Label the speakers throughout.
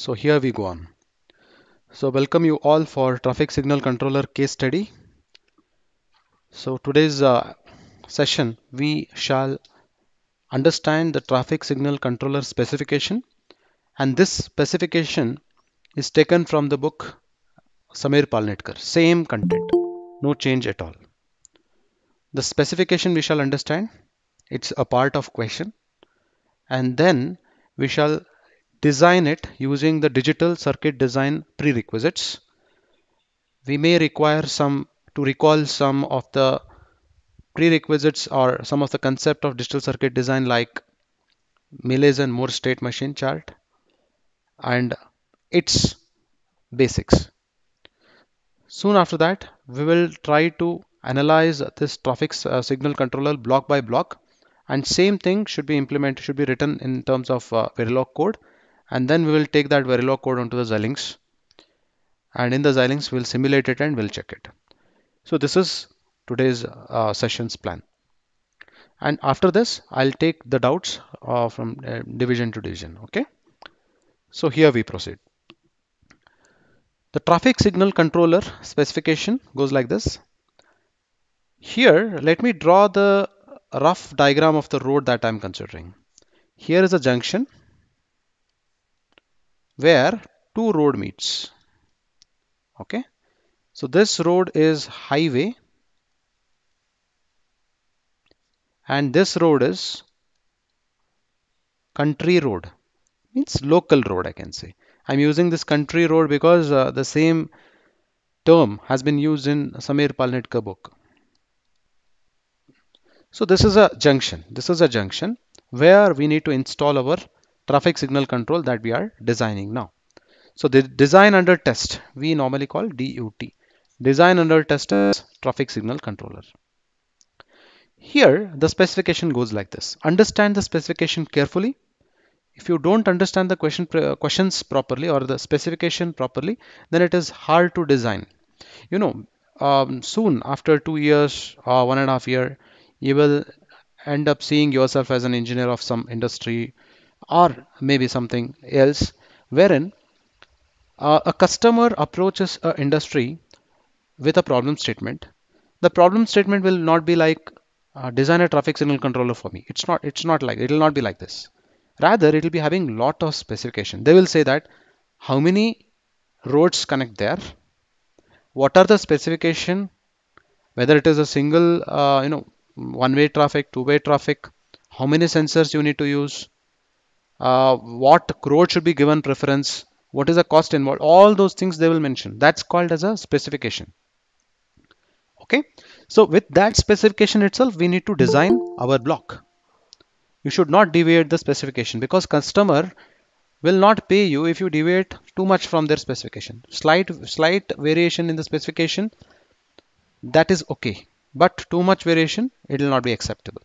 Speaker 1: So here we go on. So welcome you all for traffic signal controller case study. So today's uh, session we shall understand the traffic signal controller specification and this specification is taken from the book Samir Palnetkar. Same content, no change at all. The specification we shall understand. It's a part of question and then we shall design it using the digital circuit design prerequisites. We may require some to recall some of the prerequisites or some of the concept of digital circuit design like Millais and Moore state machine chart and its basics. Soon after that, we will try to analyze this traffic uh, signal controller block by block and same thing should be implemented should be written in terms of uh, Verilog code and then we will take that Verilog code onto the Xilinx and in the Xilinx we'll simulate it and we'll check it. So this is today's uh, session's plan. And after this, I'll take the doubts uh, from uh, division to division. Okay. So here we proceed. The traffic signal controller specification goes like this. Here, let me draw the rough diagram of the road that I'm considering. Here is a junction where two road meets. Okay. So this road is highway and this road is country road means local road I can say. I'm using this country road because uh, the same term has been used in Samir Palnitka book. So this is a junction. This is a junction where we need to install our traffic signal control that we are designing now. So the design under test, we normally call DUT. Design under test is traffic signal controller. Here, the specification goes like this. Understand the specification carefully. If you don't understand the question uh, questions properly or the specification properly, then it is hard to design. You know, um, soon after two years or one and a half year, you will end up seeing yourself as an engineer of some industry or maybe something else wherein uh, a customer approaches an industry with a problem statement the problem statement will not be like uh, design a traffic signal controller for me it's not it's not like it will not be like this rather it will be having lot of specification they will say that how many roads connect there what are the specification whether it is a single uh, you know one way traffic two way traffic how many sensors you need to use uh, what crore should be given preference, what is the cost involved, all those things they will mention. That's called as a specification. Okay, so with that specification itself, we need to design our block. You should not deviate the specification because customer will not pay you if you deviate too much from their specification. Slight, slight variation in the specification, that is okay. But too much variation, it will not be acceptable.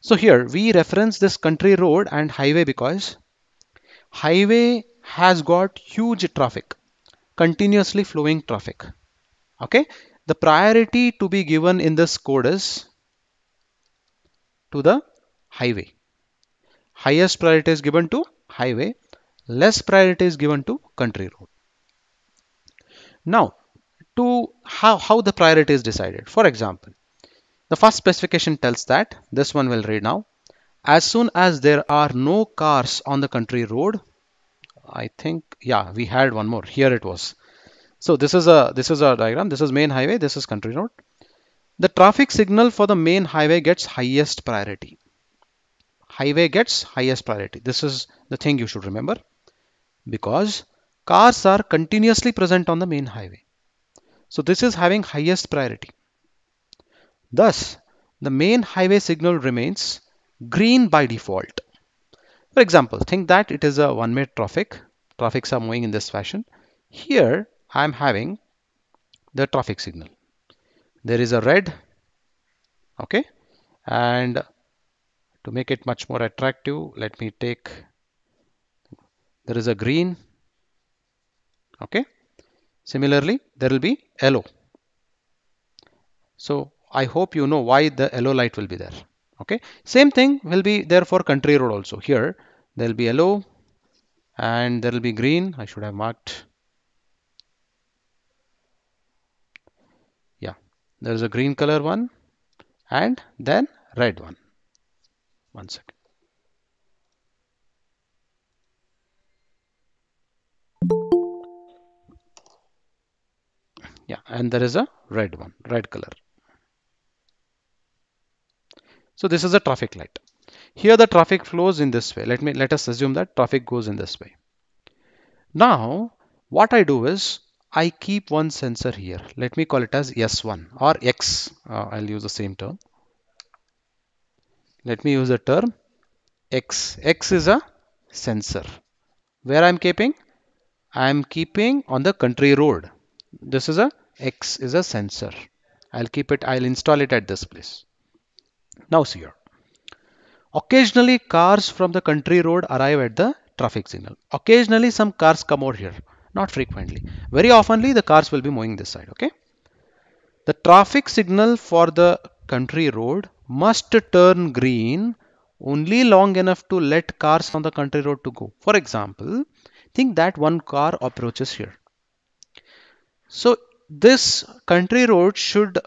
Speaker 1: So here we reference this country road and highway because highway has got huge traffic, continuously flowing traffic. Okay, the priority to be given in this code is to the highway. Highest priority is given to highway, less priority is given to country road. Now, to how, how the priority is decided. For example, the first specification tells that, this one will read now, as soon as there are no cars on the country road, I think, yeah, we had one more, here it was. So this is a this is a diagram, this is main highway, this is country road. The traffic signal for the main highway gets highest priority. Highway gets highest priority. This is the thing you should remember because cars are continuously present on the main highway. So this is having highest priority. Thus, the main highway signal remains green by default. For example, think that it is a one-way traffic. Traffics are moving in this fashion. Here, I am having the traffic signal. There is a red, okay? And to make it much more attractive, let me take, there is a green, okay? Similarly, there will be yellow. So I hope you know why the yellow light will be there. Okay. Same thing will be there for country road also. Here there will be yellow and there will be green. I should have marked. Yeah. There is a green color one and then red one. One second. yeah and there is a red one red color so this is a traffic light. Here the traffic flows in this way. Let me let us assume that traffic goes in this way. Now what I do is I keep one sensor here. Let me call it as S1 or X. will uh, use the same term. Let me use the term X. X is a sensor. Where I'm keeping? I'm keeping on the country road. This is a X is a sensor. I'll keep it. I'll install it at this place. Now see here. Occasionally cars from the country road arrive at the traffic signal. Occasionally some cars come out here. Not frequently. Very oftenly the cars will be moving this side. Okay. The traffic signal for the country road must turn green only long enough to let cars on the country road to go. For example, think that one car approaches here. So this country road should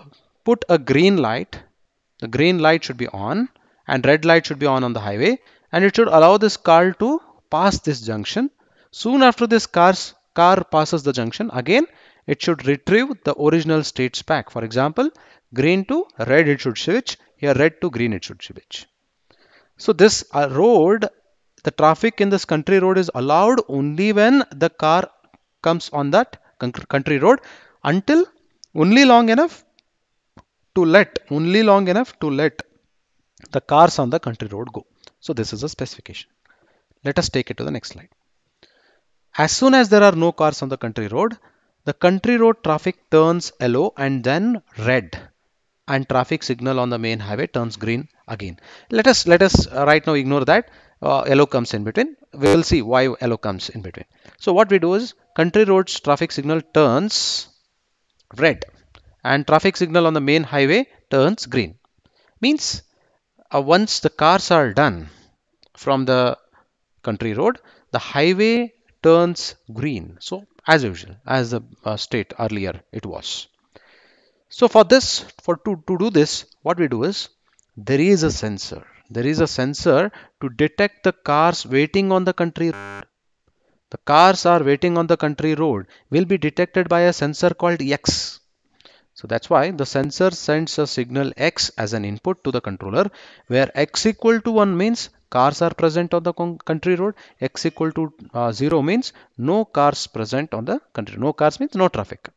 Speaker 1: put a green light the green light should be on and red light should be on on the highway and it should allow this car to pass this junction. Soon after this car's, car passes the junction, again it should retrieve the original states back. For example, green to red it should switch, here red to green it should switch. So this uh, road, the traffic in this country road is allowed only when the car comes on that country road until only long enough to let, only long enough to let the cars on the country road go. So this is a specification. Let us take it to the next slide. As soon as there are no cars on the country road, the country road traffic turns yellow and then red and traffic signal on the main highway turns green again. Let us let us uh, right now ignore that uh, yellow comes in between. We will see why yellow comes in between. So what we do is country roads traffic signal turns red and traffic signal on the main highway turns green. Means uh, once the cars are done from the country road, the highway turns green. So as usual, as the uh, state earlier it was. So for this, for to, to do this, what we do is there is a sensor. There is a sensor to detect the cars waiting on the country road. The cars are waiting on the country road will be detected by a sensor called X. So that's why the sensor sends a signal X as an input to the controller where X equal to 1 means cars are present on the country road. X equal to uh, 0 means no cars present on the country. No cars means no traffic.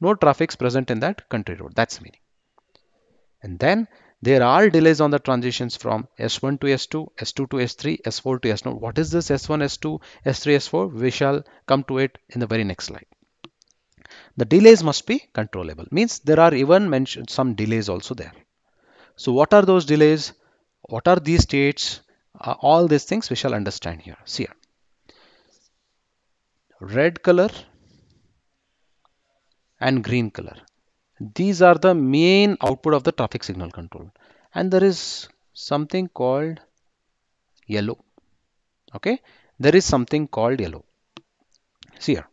Speaker 1: No traffic is present in that country road. That's meaning. And then there are delays on the transitions from S1 to S2, S2 to S3, S4 to S0. What is this S1, S2, S3, S4? We shall come to it in the very next slide the delays must be controllable means there are even mentioned some delays also there so what are those delays what are these states uh, all these things we shall understand here see here red color and green color these are the main output of the traffic signal control and there is something called yellow okay there is something called yellow see here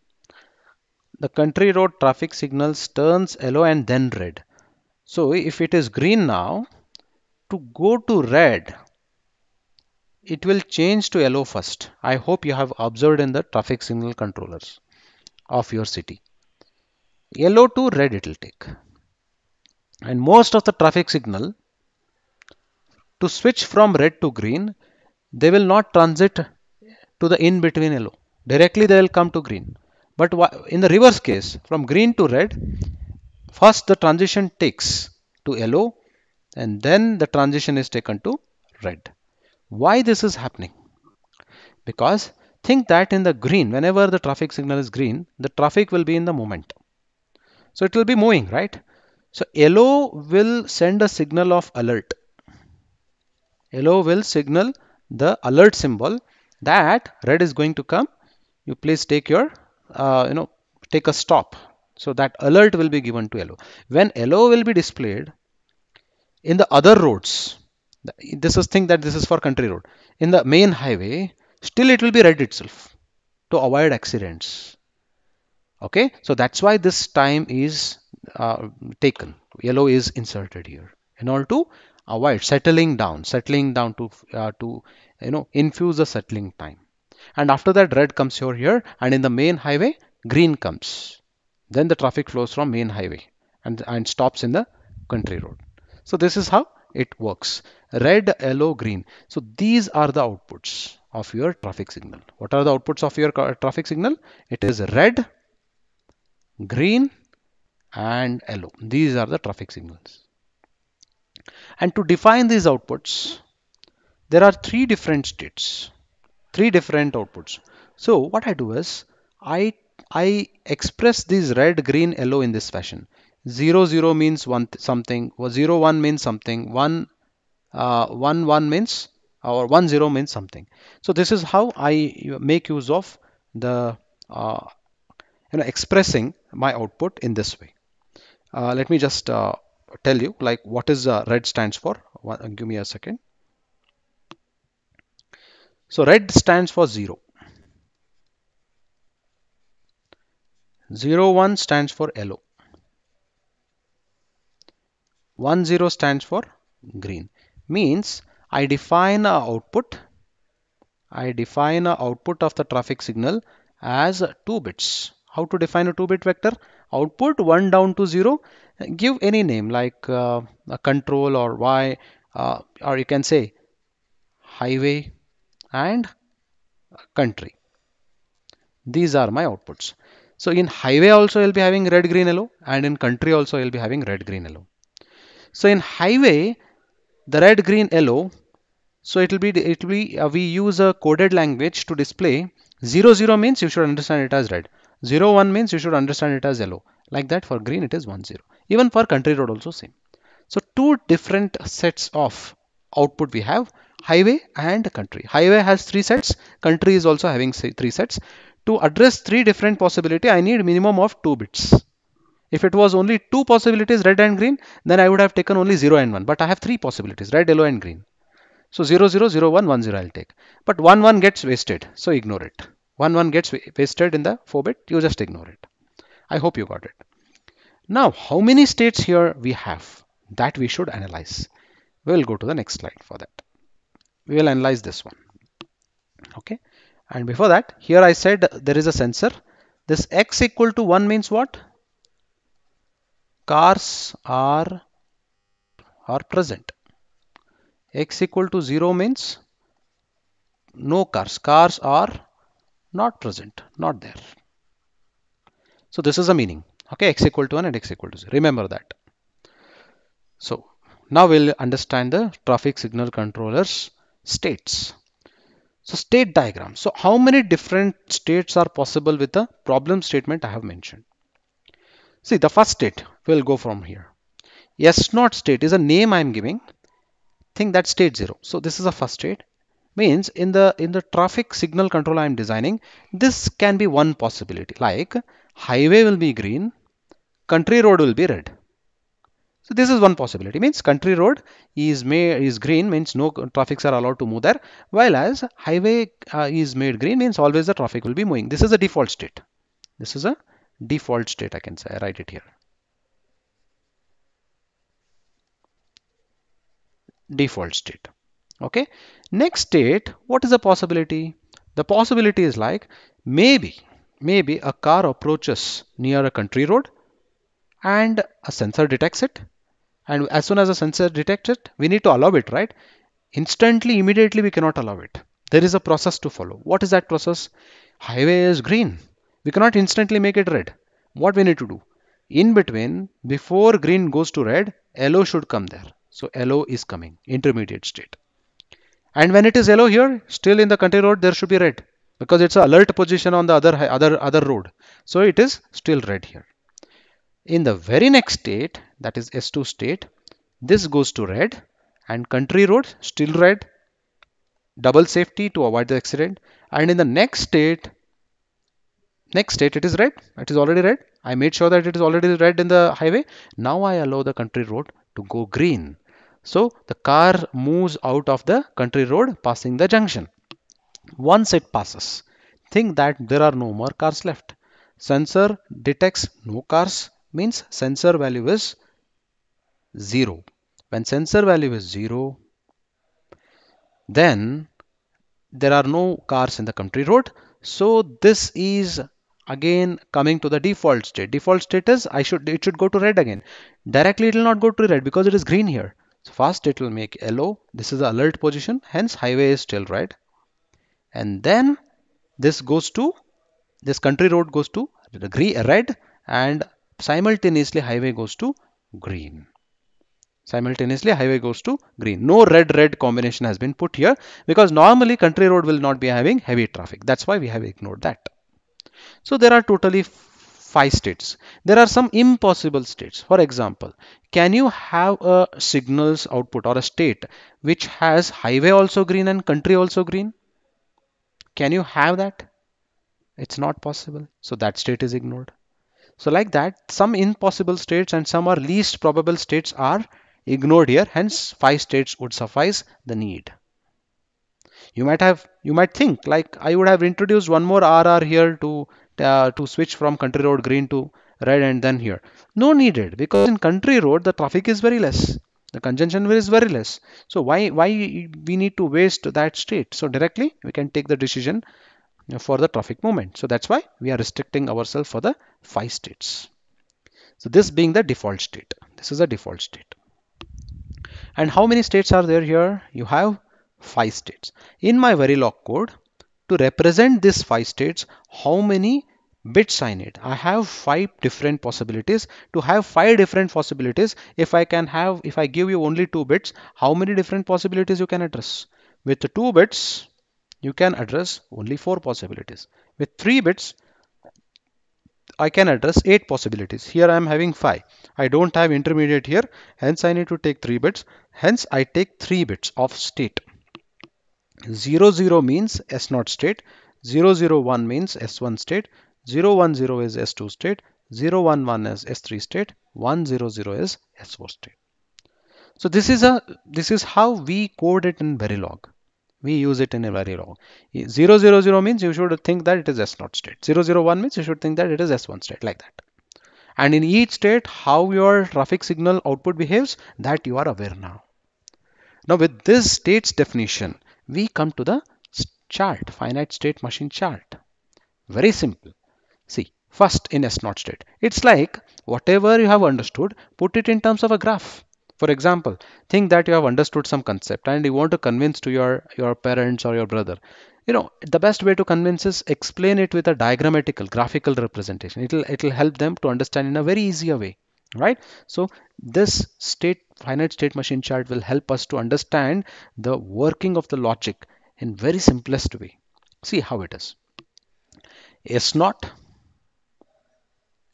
Speaker 1: the country road traffic signals turns yellow and then red. So if it is green now, to go to red, it will change to yellow first. I hope you have observed in the traffic signal controllers of your city. Yellow to red it will take. And most of the traffic signal to switch from red to green, they will not transit to the in between yellow. Directly they will come to green. But in the reverse case, from green to red, first the transition takes to yellow and then the transition is taken to red. Why this is happening? Because think that in the green, whenever the traffic signal is green, the traffic will be in the moment. So it will be moving, right? So yellow will send a signal of alert. Yellow will signal the alert symbol that red is going to come. You please take your uh, you know take a stop so that alert will be given to yellow. when yellow will be displayed in the other roads this is think that this is for country road in the main highway still it will be red itself to avoid accidents okay so that's why this time is uh, taken yellow is inserted here in order to avoid settling down settling down to uh, to you know infuse the settling time and after that red comes over here and in the main highway green comes then the traffic flows from main highway and, and stops in the country road so this is how it works red yellow green so these are the outputs of your traffic signal what are the outputs of your traffic signal it is red green and yellow these are the traffic signals and to define these outputs there are three different states three different outputs. So what I do is I I express these red, green, yellow in this fashion. 0, 0 means one something, 0, 1 means something, 1, uh, 1, 1 means or 1, 0 means something. So this is how I make use of the uh, you know expressing my output in this way. Uh, let me just uh, tell you like what is uh, red stands for. One, give me a second. So red stands for 0. 0 1 stands for yellow. 1 0 stands for green. Means I define a output. I define a output of the traffic signal as 2 bits. How to define a 2 bit vector? Output 1 down to 0. Give any name like uh, control or Y uh, or you can say highway and country these are my outputs so in highway also you'll be having red green yellow and in country also you'll be having red green yellow so in highway the red green yellow so it will be it will be uh, we use a coded language to display 0 0 means you should understand it as red 0 1 means you should understand it as yellow like that for green it is 1 0 even for country road also same so two different sets of output we have highway and country. Highway has three sets, country is also having three sets. To address three different possibility, I need minimum of two bits. If it was only two possibilities, red and green, then I would have taken only 0 and 1. But I have three possibilities, red, yellow and green. So 0, 0, 0, 1, 1, 0 I'll take. But 1, 1 gets wasted, so ignore it. 1, 1 gets wasted in the 4-bit, you just ignore it. I hope you got it. Now, how many states here we have? That we should analyze. We'll go to the next slide for that we will analyze this one okay and before that here I said there is a sensor this x equal to 1 means what cars are are present x equal to 0 means no cars cars are not present not there so this is the meaning okay x equal to 1 and x equal to 0 remember that so now we'll understand the traffic signal controllers states. So state diagram. So how many different states are possible with the problem statement I have mentioned? See the first state will go from here. Yes not state is a name I am giving. Think that state 0. So this is a first state means in the in the traffic signal control I am designing this can be one possibility like highway will be green country road will be red so this is one possibility means country road is made is green means no traffics are allowed to move there while as highway uh, is made green means always the traffic will be moving. This is a default state. This is a default state I can say I write it here. Default state. Okay. Next state what is the possibility? The possibility is like maybe maybe a car approaches near a country road and a sensor detects it and as soon as the sensor detects it we need to allow it right instantly immediately we cannot allow it there is a process to follow what is that process highway is green we cannot instantly make it red what we need to do in between before green goes to red yellow should come there so yellow is coming intermediate state and when it is yellow here still in the country road there should be red because it's an alert position on the other other other road so it is still red here in the very next state, that is S2 state, this goes to red and country road still red, double safety to avoid the accident. And in the next state, next state it is red, it is already red. I made sure that it is already red in the highway. Now I allow the country road to go green. So the car moves out of the country road passing the junction. Once it passes, think that there are no more cars left. Sensor detects no cars means sensor value is 0. When sensor value is 0, then there are no cars in the country road. So this is again coming to the default state. Default state is I should it should go to red again. Directly it will not go to red because it is green here. So first it will make yellow. This is the alert position. Hence highway is still red. And then this goes to this country road goes to green, red and simultaneously highway goes to green simultaneously highway goes to green no red red combination has been put here because normally country road will not be having heavy traffic that's why we have ignored that so there are totally five states there are some impossible states for example can you have a signals output or a state which has highway also green and country also green can you have that it's not possible so that state is ignored so like that, some impossible states and some are least probable states are ignored here. Hence, five states would suffice the need. You might have, you might think like I would have introduced one more RR here to uh, to switch from country road green to red and then here. No needed because in country road the traffic is very less. The congestion is very less. So why why we need to waste that state? So directly we can take the decision for the traffic movement. So that's why we are restricting ourselves for the five states. So this being the default state. This is the default state. And how many states are there here? You have five states. In my Verilog code, to represent these five states, how many bits I need? I have five different possibilities. To have five different possibilities, if I can have, if I give you only two bits, how many different possibilities you can address? With two bits, you can address only four possibilities. With three bits, I can address eight possibilities. Here I am having five. I don't have intermediate here. Hence I need to take three bits. Hence I take three bits of state. 00, zero means S0 state. 001 means S1 state. 010 is S2 state. 011 is S3 state. 100 is S4 state. So this is a this is how we code it in Verilog we use it in a very wrong 0 means you should think that it is s0 state 1 means you should think that it is s1 state like that and in each state how your traffic signal output behaves that you are aware now now with this states definition we come to the chart finite state machine chart very simple see first in s0 state it's like whatever you have understood put it in terms of a graph for example, think that you have understood some concept and you want to convince to your, your parents or your brother. You know, the best way to convince is explain it with a diagrammatical, graphical representation. It'll it'll help them to understand in a very easier way. Right? So this state finite state machine chart will help us to understand the working of the logic in very simplest way. See how it is. S naught.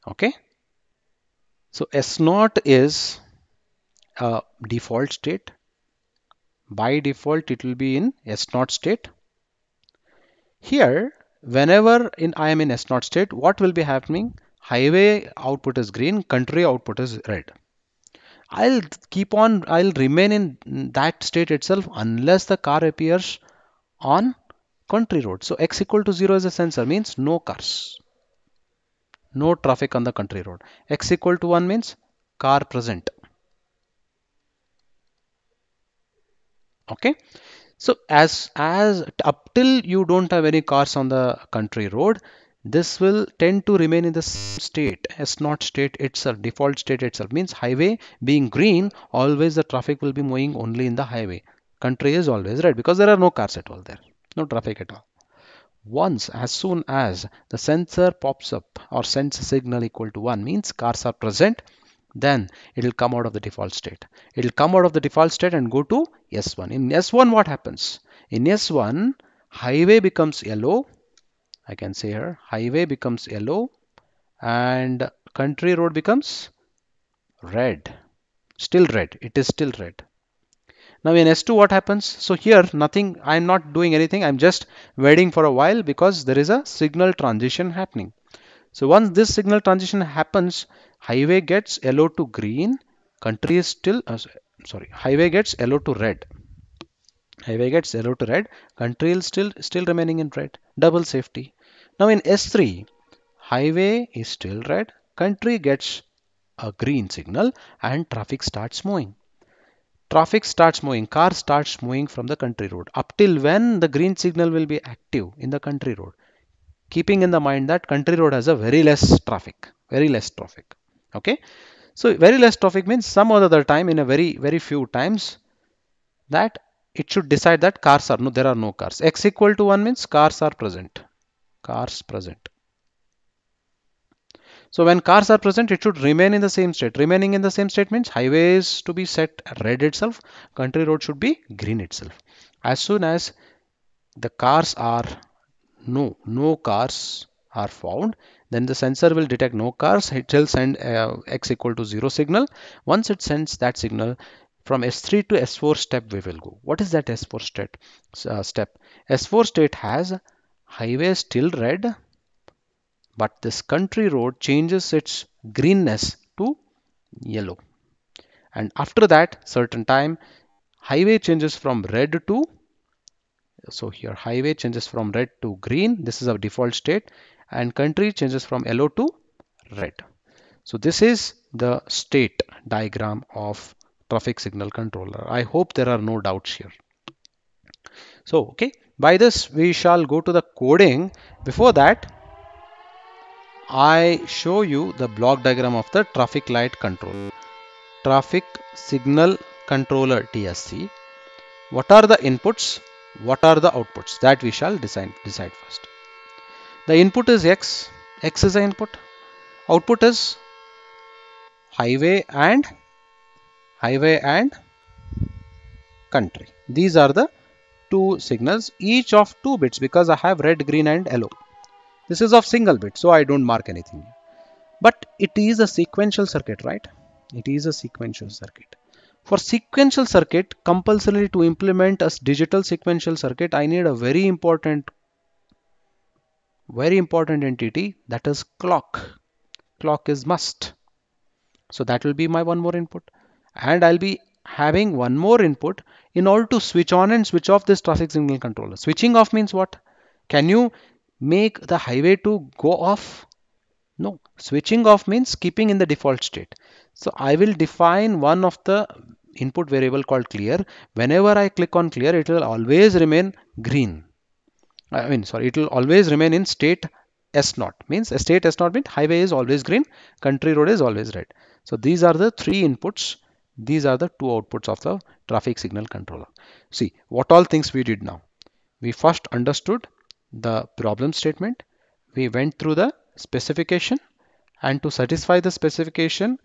Speaker 1: Okay. So S naught is a default state. By default, it will be in s not state. Here, whenever in I am in s not state, what will be happening? Highway output is green, country output is red. I'll keep on, I'll remain in that state itself unless the car appears on country road. So x equal to 0 is a sensor means no cars, no traffic on the country road. x equal to 1 means car present. okay so as as up till you don't have any cars on the country road this will tend to remain in the state s not state itself default state itself means highway being green always the traffic will be moving only in the highway country is always red because there are no cars at all there no traffic at all once as soon as the sensor pops up or sends a signal equal to 1 means cars are present then it will come out of the default state. It will come out of the default state and go to S1. In S1, what happens? In S1, highway becomes yellow. I can say here, highway becomes yellow and country road becomes red. Still red. It is still red. Now in S2, what happens? So here, nothing, I'm not doing anything. I'm just waiting for a while because there is a signal transition happening. So once this signal transition happens, highway gets yellow to green, country is still, uh, sorry, highway gets yellow to red. Highway gets yellow to red, country is still, still remaining in red, double safety. Now in S3, highway is still red, country gets a green signal and traffic starts moving. Traffic starts moving, car starts moving from the country road up till when the green signal will be active in the country road keeping in the mind that country road has a very less traffic very less traffic okay so very less traffic means some other time in a very very few times that it should decide that cars are no there are no cars x equal to 1 means cars are present cars present so when cars are present it should remain in the same state remaining in the same state means highways to be set red itself country road should be green itself as soon as the cars are no no cars are found then the sensor will detect no cars it will send uh, x equal to 0 signal once it sends that signal from s3 to s4 step we will go what is that s4 state uh, step s4 state has highway still red but this country road changes its greenness to yellow and after that certain time highway changes from red to so here highway changes from red to green this is our default state and country changes from yellow to red so this is the state diagram of traffic signal controller i hope there are no doubts here so okay by this we shall go to the coding before that i show you the block diagram of the traffic light control traffic signal controller tsc what are the inputs what are the outputs that we shall design, decide first. The input is x, x is the input, output is highway and highway and country. These are the two signals, each of two bits because I have red, green and yellow. This is of single bit, so I don't mark anything. But it is a sequential circuit, right? It is a sequential circuit. For sequential circuit, compulsorily to implement a digital sequential circuit, I need a very important, very important entity that is clock. Clock is must. So that will be my one more input. And I'll be having one more input in order to switch on and switch off this traffic signal controller. Switching off means what? Can you make the highway to go off? No. Switching off means keeping in the default state. So I will define one of the input variable called clear whenever I click on clear it will always remain green I mean sorry it will always remain in state s not. means state s not means highway is always green country road is always red so these are the three inputs these are the two outputs of the traffic signal controller see what all things we did now we first understood the problem statement we went through the specification and to satisfy the specification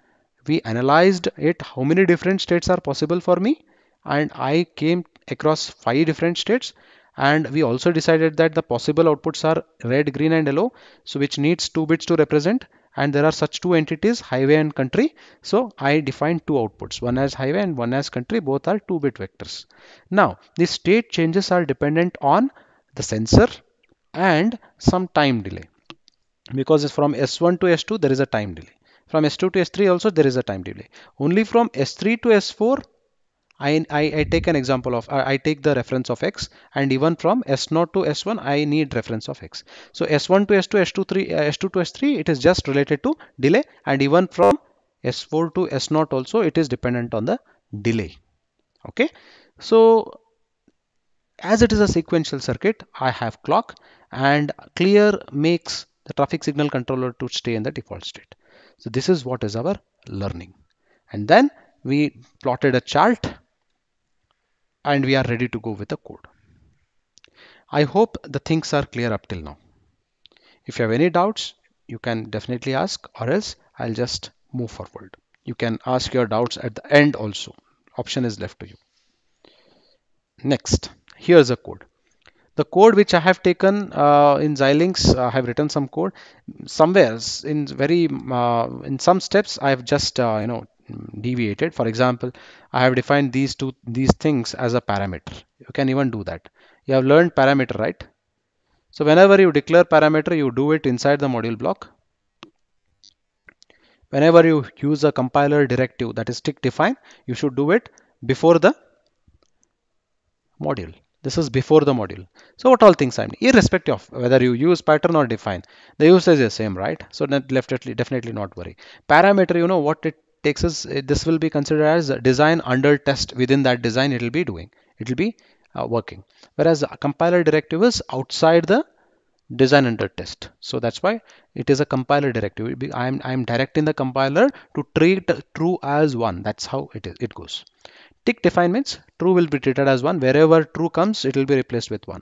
Speaker 1: we analyzed it how many different states are possible for me and I came across five different states and we also decided that the possible outputs are red green and yellow so which needs two bits to represent and there are such two entities highway and country so I defined two outputs one as highway and one as country both are two bit vectors now the state changes are dependent on the sensor and some time delay because from S1 to S2 there is a time delay from S2 to S3 also there is a time delay. Only from S3 to S4, I, I, I take an example of, I, I take the reference of x and even from S0 to S1, I need reference of x. So S1 to S2, S2, uh, 2 to S3, it is just related to delay and even from S4 to S0 also, it is dependent on the delay. Okay. So as it is a sequential circuit, I have clock and clear makes the traffic signal controller to stay in the default state. So this is what is our learning. And then we plotted a chart and we are ready to go with the code. I hope the things are clear up till now. If you have any doubts, you can definitely ask or else I'll just move forward. You can ask your doubts at the end also. Option is left to you. Next, here's a code the code which I have taken uh, in Xilinx, uh, I have written some code somewhere in very uh, in some steps. I have just uh, you know deviated. For example, I have defined these two these things as a parameter. You can even do that. You have learned parameter, right? So whenever you declare parameter, you do it inside the module block. Whenever you use a compiler directive that is tick define, you should do it before the module. This is before the module. So what all things I mean, irrespective of whether you use pattern or define, the usage is same, right? So definitely, definitely not worry. Parameter, you know what it takes is, eh, this will be considered as design under test. Within that design, it will be doing, it will be uh, working. Whereas compiler directive is outside the design under test. So that's why it is a compiler directive. Be, I'm, I'm directing the compiler to treat true as one. That's how it is. It goes tick define means true will be treated as 1 wherever true comes it will be replaced with 1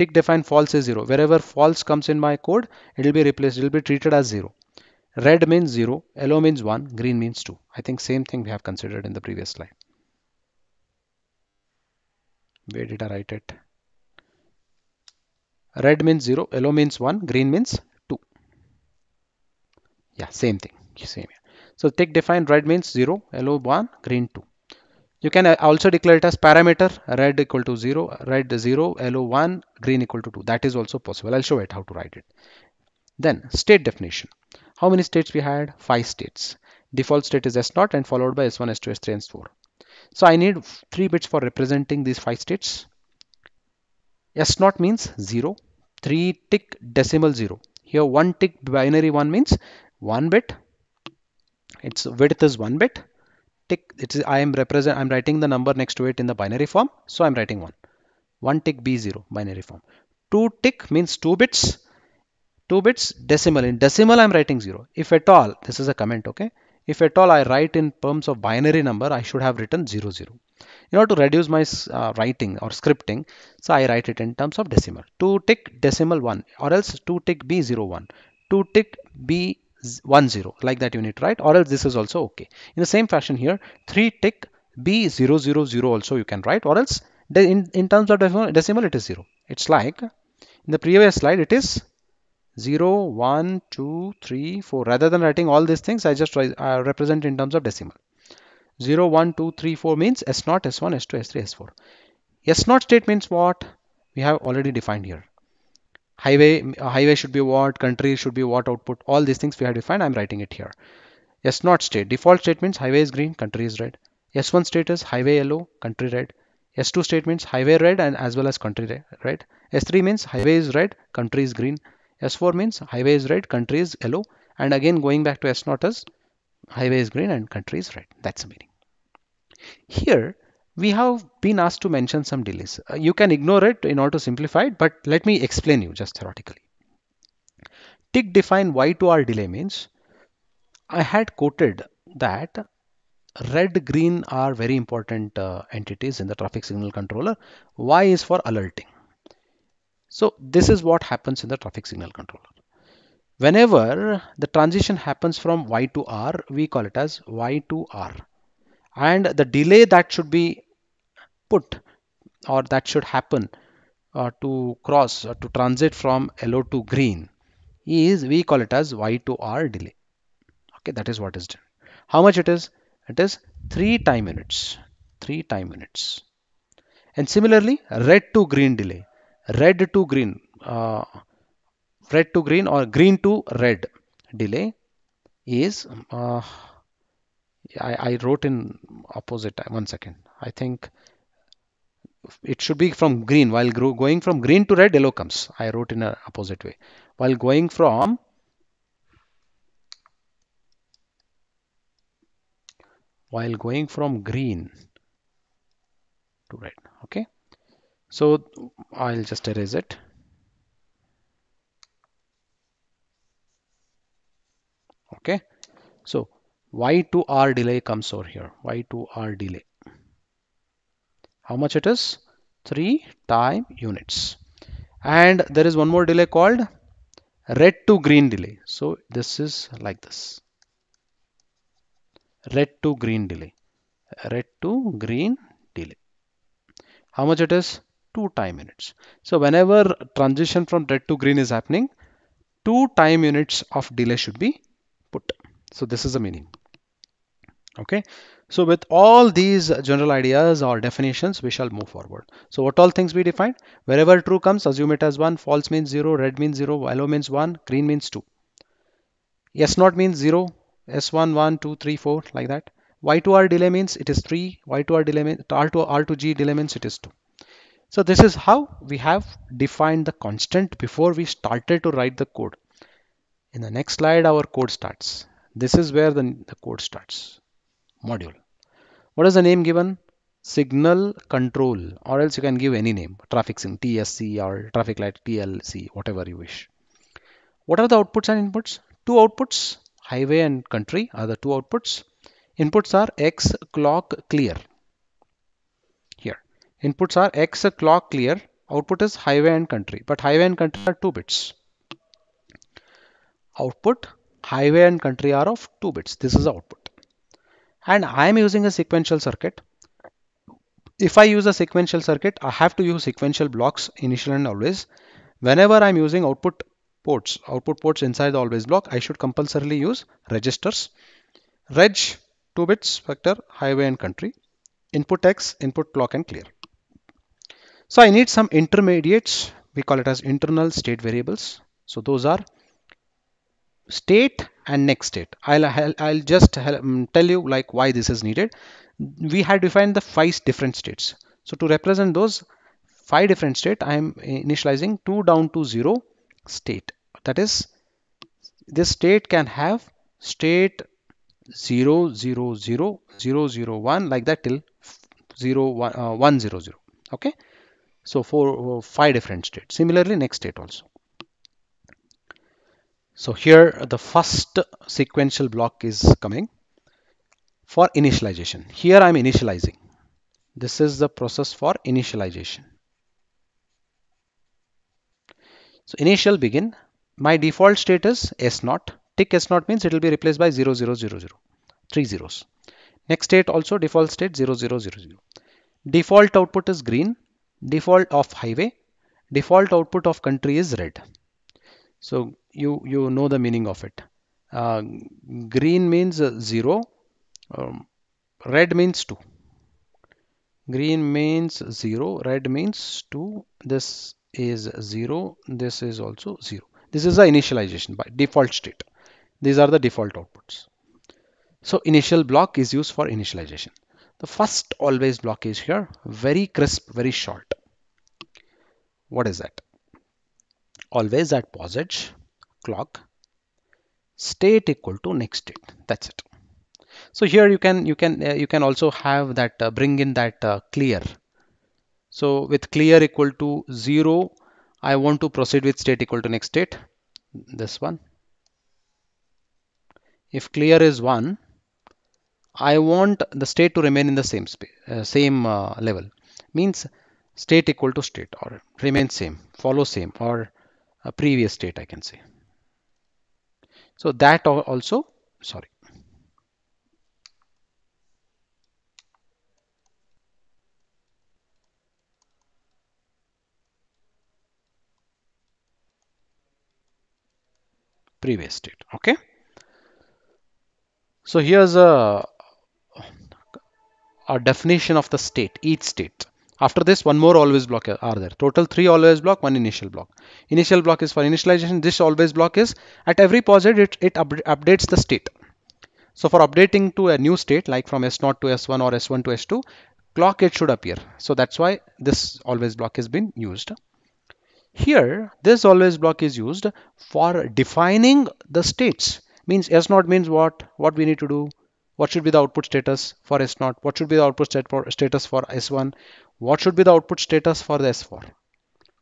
Speaker 1: tick define false is 0 wherever false comes in my code it will be replaced it will be treated as 0 red means 0 yellow means 1 green means 2 i think same thing we have considered in the previous slide where did i write it red means 0 yellow means 1 green means 2 yeah same thing same so tick define red means 0 yellow 1 green 2 you can uh, also declare it as parameter red equal to 0, red 0, yellow 1, green equal to 2. That is also possible. I'll show it how to write it. Then state definition. How many states we had? 5 states. Default state is S0 and followed by S1, S2, S3, and S4. So I need 3 bits for representing these 5 states. S0 means 0, 3 tick decimal 0. Here 1 tick binary 1 means 1 bit. Its width is 1 bit tick it is I am represent I'm writing the number next to it in the binary form so I'm writing 1 1 tick B0 binary form 2 tick means 2 bits 2 bits decimal in decimal I'm writing 0 if at all this is a comment okay if at all I write in terms of binary number I should have written 00 in order to reduce my uh, writing or scripting so I write it in terms of decimal 2 tick decimal 1 or else 2 tick B01 2 tick B 1 0 like that you need to write or else this is also okay in the same fashion here 3 tick b 0 0 0 also you can write or else in, in terms of decimal, it is 0 it's like in the previous slide it is 0 1 2 3 4 rather than writing all these things i just uh, represent in terms of decimal 0 1 2 3 4 means s0 s1 s2 s3 s4 s0 state means what we have already defined here highway highway should be what country should be what output all these things we have defined i'm writing it here s not state default state means highway is green country is red s1 state is highway yellow country red s2 state means highway red and as well as country red s3 means highway is red country is green s4 means highway is red country is yellow and again going back to s not as highway is green and country is red that's the meaning here we have been asked to mention some delays. Uh, you can ignore it in order to simplify it, but let me explain you just theoretically. Tick define y2r delay means I had quoted that red, green are very important uh, entities in the traffic signal controller. Y is for alerting. So this is what happens in the traffic signal controller. Whenever the transition happens from Y to R, we call it as Y to R. And the delay that should be put or that should happen uh, to cross or uh, to transit from yellow to green is we call it as y to r delay okay that is what is done how much it is it is 3 time units 3 time units and similarly red to green delay red to green uh, red to green or green to red delay is uh, I, I wrote in opposite one second I think it should be from green while going from green to red yellow comes i wrote in an opposite way while going from while going from green to red okay so i'll just erase it okay so y to r delay comes over here y to r delay how much it is 3 time units and there is one more delay called red to green delay so this is like this red to green delay red to green delay how much it is 2 time units so whenever transition from red to green is happening two time units of delay should be put so this is the meaning okay so with all these general ideas or definitions we shall move forward so what all things we defined wherever true comes assume it as 1 false means 0 red means 0 yellow means 1 green means 2 yes not means zero. s1 1 2 3 4 like that y2r delay means it is 3 y2r delay means r2 r2g delay means it is 2 so this is how we have defined the constant before we started to write the code in the next slide our code starts this is where the, the code starts module. What is the name given? Signal control or else you can give any name. Traffic sync TSC or traffic light TLC whatever you wish. What are the outputs and inputs? Two outputs highway and country are the two outputs. Inputs are X clock clear. Here inputs are X clock clear output is highway and country but highway and country are 2 bits output highway and country are of 2 bits this is output and I am using a sequential circuit. If I use a sequential circuit, I have to use sequential blocks initial and always. Whenever I'm using output ports, output ports inside the always block, I should compulsorily use registers. Reg, 2 bits, vector, highway and country. Input X, input clock and clear. So I need some intermediates. We call it as internal state variables. So those are state and next state I'll, I'll, just um, tell you like why this is needed we had defined the five different states so to represent those five different state I am initializing 2 down to 0 state that is this state can have state 0 0 0 0 0 1 like that till 0 1, uh, 1 0 0 okay so for five different states similarly next state also so here the first sequential block is coming for initialization. Here I'm initializing. This is the process for initialization. So initial begin. My default state is S0. Tick S0 means it will be replaced by 0000. 3 zeros. Next state also default state 0, default output is green. Default of highway. Default output of country is red. So you you know the meaning of it uh, green means 0 um, red means 2 green means 0 red means 2 this is 0 this is also 0 this is the initialization by default state these are the default outputs so initial block is used for initialization the first always block is here very crisp very short what is that always at posage clock state equal to next state that's it so here you can you can uh, you can also have that uh, bring in that uh, clear so with clear equal to 0 I want to proceed with state equal to next state this one if clear is 1 I want the state to remain in the same uh, same uh, level means state equal to state or remain same follow same or previous state I can say so that also, sorry. previous state okay so here's a a definition of the state each state after this, one more always block are there. Total three always block, one initial block. Initial block is for initialization. This always block is at every posit, it, it up, updates the state. So for updating to a new state, like from S0 to S1 or S1 to S2, clock it should appear. So that's why this always block has been used. Here, this always block is used for defining the states. Means S0 means what? What we need to do? What should be the output status for S0? What should be the output for status for S1? what should be the output status for the S4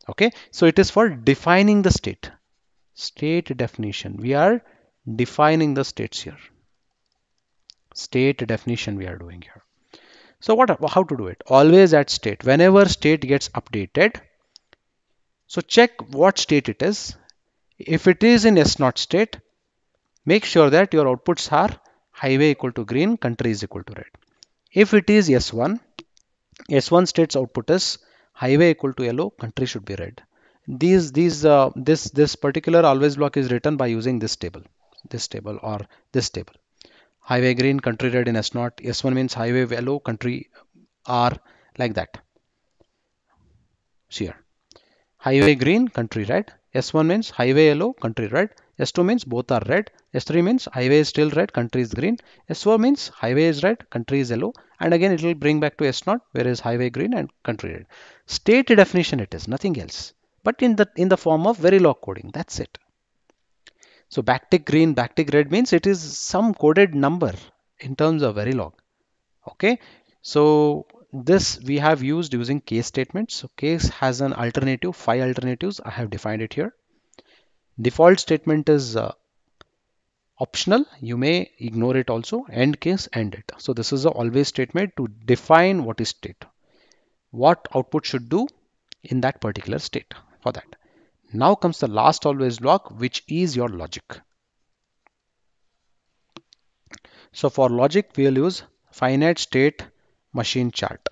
Speaker 1: okay so it is for defining the state state definition we are defining the states here state definition we are doing here so what how to do it always at state whenever state gets updated so check what state it is if it is in s not state make sure that your outputs are highway equal to green country is equal to red if it is s1 S1 states output is highway equal to yellow, country should be red. These, these, uh, this, this particular always block is written by using this table, this table or this table. Highway green, country red in S0. S1 means highway yellow, country R like that. Here, highway green, country red. S1 means highway yellow, country red. S2 means both are red. S3 means highway is still red, country is green. S4 means highway is red, country is yellow. And again, it will bring back to S0 where is highway green and country red. State definition it is, nothing else. But in the, in the form of Verilog coding, that's it. So backtick green, backtick red means it is some coded number in terms of Verilog. Okay, so this we have used using case statements. So case has an alternative, five alternatives. I have defined it here. Default statement is uh, optional. You may ignore it also. End case, end it. So this is a always statement to define what is state. What output should do in that particular state for that. Now comes the last always block, which is your logic. So for logic, we'll use finite state machine chart.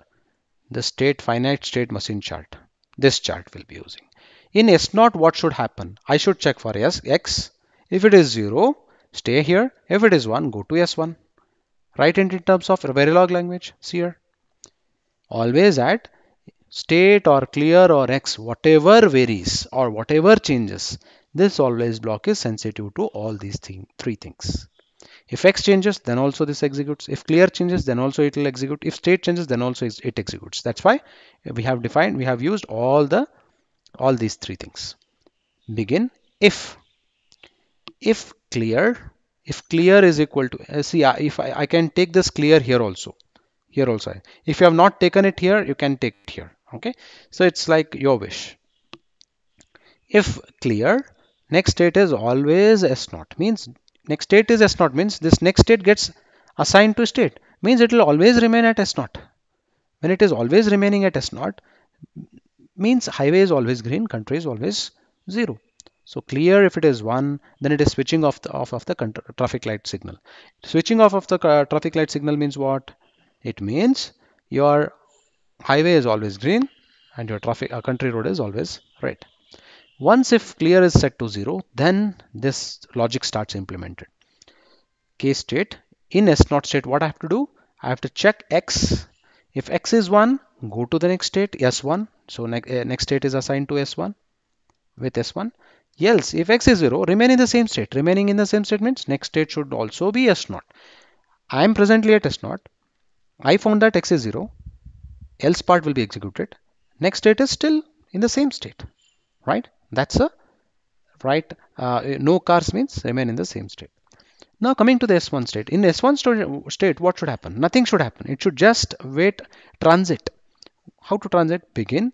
Speaker 1: The state finite state machine chart. This chart will be using. In S0, what should happen? I should check for S, X. If it is 0, stay here. If it is 1, go to S1. Write it in terms of Verilog language. See here. Always at state or clear or X, whatever varies or whatever changes, this always block is sensitive to all these thing, three things. If X changes, then also this executes. If clear changes, then also it will execute. If state changes, then also it executes. That's why we have defined, we have used all the all these three things begin if if clear if clear is equal to uh, see uh, if I, I, can take this clear here also here also if you have not taken it here you can take it here okay so it's like your wish if clear next state is always s naught means next state is s naught means this next state gets assigned to state means it will always remain at s naught when it is always remaining at s naught means highway is always green, country is always 0. So clear if it is 1, then it is switching off, the, off of the traffic light signal. Switching off of the uh, traffic light signal means what? It means your highway is always green and your traffic uh, country road is always red. Once if clear is set to 0, then this logic starts implemented. Case state, in s not state, what I have to do? I have to check x. If x is 1, go to the next state s1 so ne uh, next state is assigned to s1 with s1 else if x is 0 remain in the same state remaining in the same state means next state should also be s0 i am presently at s0 i found that x is 0 else part will be executed next state is still in the same state right that's a right uh, eh, no cars means remain in the same state now coming to the S1 state. In S1 state, what should happen? Nothing should happen. It should just wait transit how to translate begin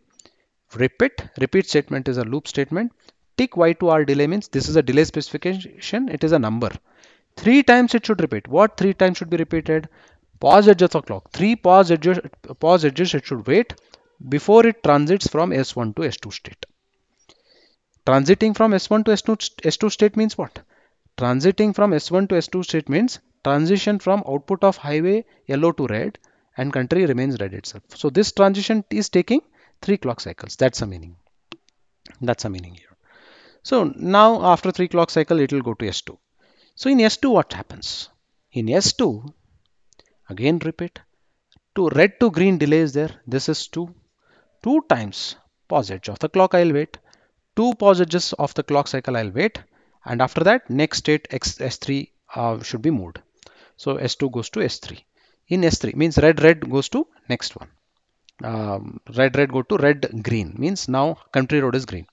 Speaker 1: repeat repeat statement is a loop statement tick y2r delay means this is a delay specification it is a number three times it should repeat what three times should be repeated pause edges of clock three pause adjust pause edges it should wait before it transits from s1 to s2 state transiting from s1 to s2 s2 state means what transiting from s1 to s2 state means transition from output of highway yellow to red and country remains red itself. So this transition is taking three clock cycles. That's the meaning. That's the meaning here. So now after three clock cycle, it will go to S2. So in S2, what happens? In S2, again repeat, to red to green delay is there. This is 2. 2 times pause edge of the clock I'll wait. 2 pause edges of the clock cycle I'll wait. And after that, next state X, S3 uh, should be moved. So S2 goes to S3 in S3 means red red goes to next one. Um, red red go to red green means now country road is green.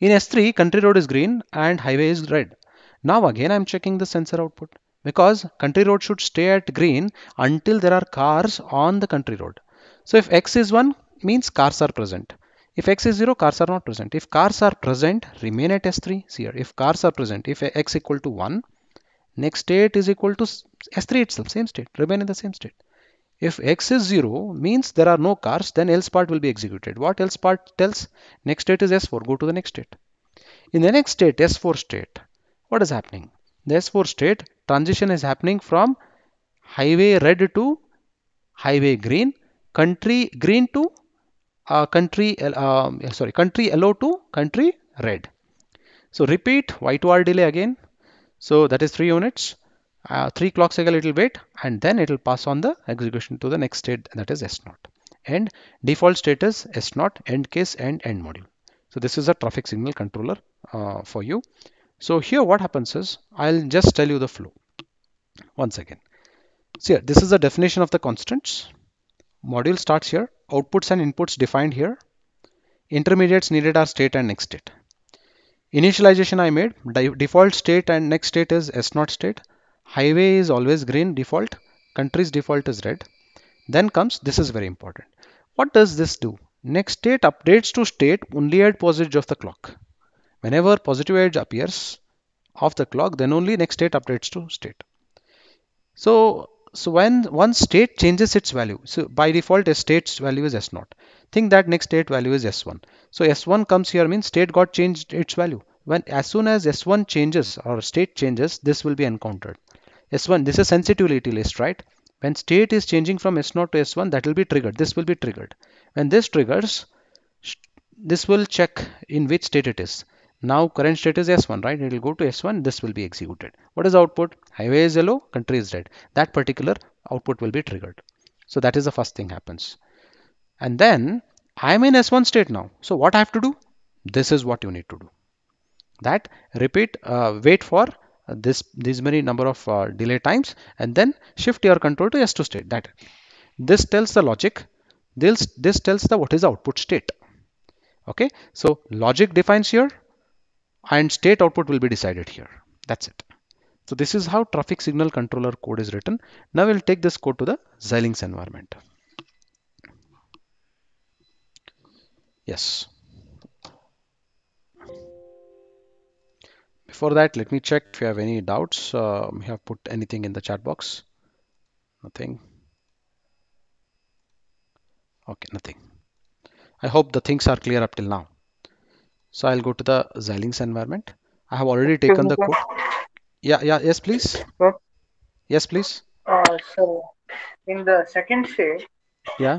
Speaker 1: In S3 country road is green and highway is red. Now again I'm checking the sensor output because country road should stay at green until there are cars on the country road. So if X is 1 means cars are present. If X is 0 cars are not present. If cars are present remain at S3 here. If cars are present if X equal to 1 Next state is equal to S3 itself, same state, remain in the same state. If x is 0 means there are no cars, then else part will be executed. What else part tells? Next state is S4, go to the next state. In the next state, S4 state, what is happening? The S4 state transition is happening from highway red to highway green, country green to uh, country uh, sorry country yellow to country red. So repeat y wall r delay again so that is 3 units. Uh, 3 clock cycle it will wait and then it will pass on the execution to the next state that is S0. And default status S0, end case and end module. So this is a traffic signal controller uh, for you. So here what happens is I'll just tell you the flow once again. So here, this is the definition of the constants. Module starts here. Outputs and inputs defined here. Intermediates needed are state and next state. Initialization I made, default state and next state is S0 state. Highway is always green default, country's default is red. Then comes, this is very important. What does this do? Next state updates to state only at positive edge of the clock. Whenever positive edge appears of the clock, then only next state updates to state. So so when one state changes its value so by default a state's value is s0 think that next state value is s1 so s1 comes here means state got changed its value when as soon as s1 changes or state changes this will be encountered s1 this is sensitivity list right when state is changing from s0 to s1 that will be triggered this will be triggered when this triggers this will check in which state it is now current state is S1, right? It will go to S1. This will be executed. What is output? Highway is yellow, country is red. That particular output will be triggered. So that is the first thing happens. And then I am in S1 state now. So what I have to do? This is what you need to do. That repeat, uh, wait for uh, this these many number of uh, delay times and then shift your control to S2 state. That this tells the logic. This this tells the what is the output state. Okay. So logic defines here and state output will be decided here. That's it. So this is how traffic signal controller code is written. Now we'll take this code to the Xilinx environment. Yes. Before that, let me check if you have any doubts. Um, you have put anything in the chat box? Nothing. Okay, nothing. I hope the things are clear up till now. So I'll go to the Xilinx environment. I have already Excuse taken the code. Yeah, yeah, yes, please. Sir? Yes, please. Uh, so in the second state, yeah,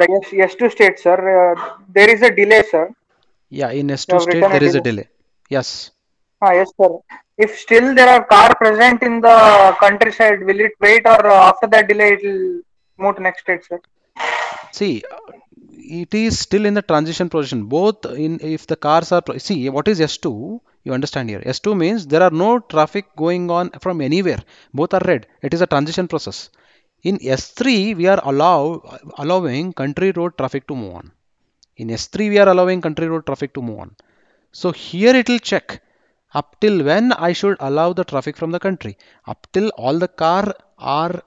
Speaker 1: the yes, yes to state, sir, uh, there is a delay, sir. Yeah, in S2 state, there is a delay. Yes. Ah, yes, sir. If still there are car present in the countryside, will it wait or uh, after that delay, it will move to next state, sir? See, it is still in the transition position both in if the cars are see what is s2 you understand here s2 means there are no traffic going on from anywhere both are red it is a transition process in s3 we are allow allowing country road traffic to move on in s3 we are allowing country road traffic to move on so here it will check up till when I should allow the traffic from the country. Up till all the car are